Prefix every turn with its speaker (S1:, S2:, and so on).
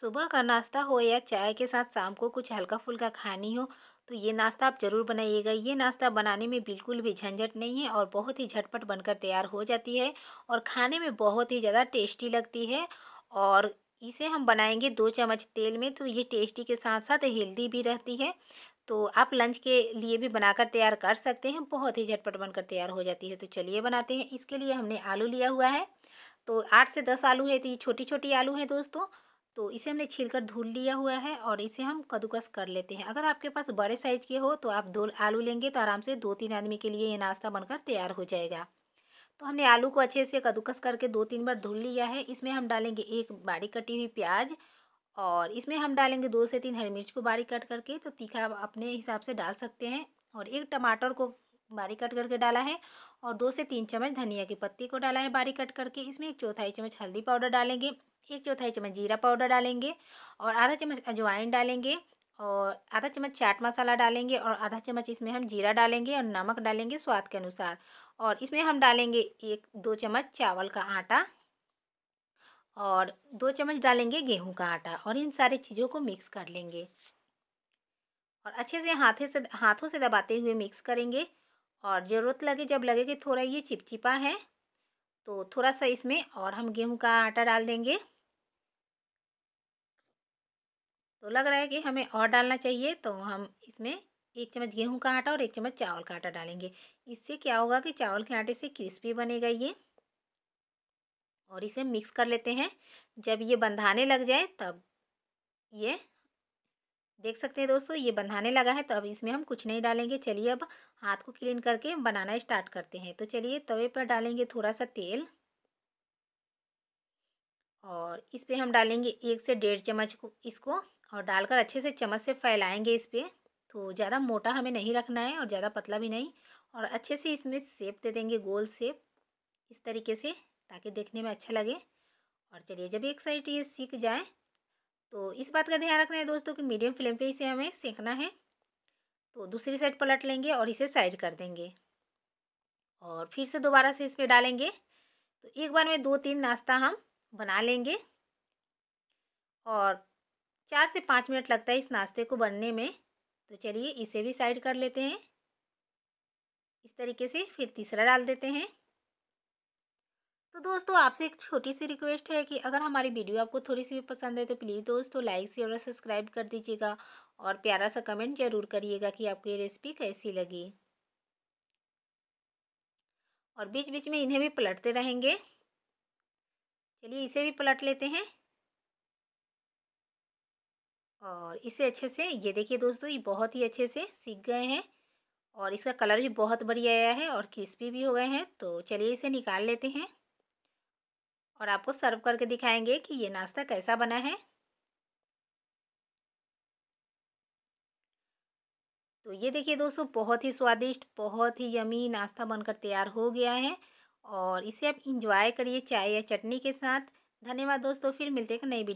S1: सुबह का नाश्ता हो या चाय के साथ शाम को कुछ हल्का फुल्का खानी हो तो ये नाश्ता आप ज़रूर बनाइएगा ये नाश्ता बनाने में बिल्कुल भी झंझट नहीं है और बहुत ही झटपट बनकर तैयार हो जाती है और खाने में बहुत ही ज़्यादा टेस्टी लगती है और इसे हम बनाएंगे दो चम्मच तेल में तो ये टेस्टी के साथ साथ हेल्दी भी रहती है तो आप लंच के लिए भी बनाकर तैयार कर सकते हैं बहुत ही झटपट बनकर तैयार हो जाती है तो चलिए बनाते हैं इसके लिए हमने आलू लिया हुआ है तो आठ से दस आलू है तो ये छोटी छोटी आलू हैं दोस्तों तो इसे हमने छीलकर धुल लिया हुआ है और इसे हम कद्दूकस कर लेते हैं अगर आपके पास बड़े साइज के हो तो आप दो आलू लेंगे तो आराम से दो तीन आदमी के लिए ये नाश्ता बनकर तैयार हो जाएगा तो हमने आलू को अच्छे से कद्दूकस करके दो तीन बार धुल लिया है इसमें हम डालेंगे एक बारीक कटी हुई प्याज और इसमें हम डालेंगे दो से तीन हरी मिर्च को बारीक कट करके तो तीखा आप अपने हिसाब से डाल सकते हैं और एक टमाटर को बारीक कट करके डाला है और दो से तीन चम्मच धनिया के पत्ती को डाला है बारीक कट करके इसमें एक चौथाई चम्मच हल्दी पाउडर डालेंगे एक चौथाई चम्मच जीरा पाउडर डालेंगे और आधा चम्मच अजवाइन डालेंगे और आधा चम्मच चाट मसाला डालेंगे और आधा चम्मच इसमें हम जीरा डालेंगे और नमक डालेंगे स्वाद के अनुसार और इसमें हम डालेंगे एक दो चम्मच चावल का आटा और दो चम्मच डालेंगे गेहूं का आटा और इन सारी चीज़ों को मिक्स कर लेंगे और अच्छे से हाथे से हाथों से दबाते हुए मिक्स करेंगे और ज़रूरत लगे जब लगे कि थोड़ा ये चिपचिपा है तो थोड़ा सा इसमें और हम गेहूं का आटा डाल देंगे तो लग रहा है कि हमें और डालना चाहिए तो हम इसमें एक चम्मच गेहूं का आटा और एक चम्मच चावल का आटा डालेंगे इससे क्या होगा कि चावल के आटे से क्रिस्पी बनेगा ये और इसे मिक्स कर लेते हैं जब ये बंधाने लग जाए तब ये देख सकते हैं दोस्तों ये बंधाने लगा है तो अब इसमें हम कुछ नहीं डालेंगे चलिए अब हाथ को क्लीन करके बनाना स्टार्ट करते हैं तो चलिए तवे पर डालेंगे थोड़ा सा तेल और इस पर हम डालेंगे एक से डेढ़ चम्मच को इसको और डालकर अच्छे से चम्मच से फैलाएंगे इस पर तो ज़्यादा मोटा हमें नहीं रखना है और ज़्यादा पतला भी नहीं और अच्छे से इसमें सेप दे देंगे गोल सेप इस तरीके से ताकि देखने में अच्छा लगे और चलिए जब एक साइड ये सीख जाए तो इस बात का ध्यान रखना है दोस्तों कि मीडियम फ्लेम पे इसे हमें सेकना है तो दूसरी साइड पलट लेंगे और इसे साइड कर देंगे और फिर से दोबारा से इस पर डालेंगे तो एक बार में दो तीन नाश्ता हम बना लेंगे और चार से पाँच मिनट लगता है इस नाश्ते को बनने में तो चलिए इसे भी साइड कर लेते हैं इस तरीके से फिर तीसरा डाल देते हैं तो दोस्तों आपसे एक छोटी सी रिक्वेस्ट है कि अगर हमारी वीडियो आपको थोड़ी सी भी पसंद है तो प्लीज़ दोस्तों लाइक से और सब्सक्राइब कर दीजिएगा और प्यारा सा कमेंट ज़रूर करिएगा कि आपको ये रेसिपी कैसी लगी और बीच बीच में इन्हें भी पलटते रहेंगे चलिए इसे भी पलट लेते हैं और इसे अच्छे से ये देखिए दोस्तों ये बहुत ही अच्छे से सीख गए हैं और इसका कलर भी बहुत बढ़िया आया है और क्रिस्पी भी हो गए हैं तो चलिए इसे निकाल लेते हैं और आपको सर्व करके दिखाएंगे कि ये नाश्ता कैसा बना है तो ये देखिए दोस्तों बहुत ही स्वादिष्ट बहुत ही यमी नाश्ता बनकर तैयार हो गया है और इसे आप इंजॉय करिए चाय या चटनी के साथ धन्यवाद दोस्तों फिर मिलते हैं नई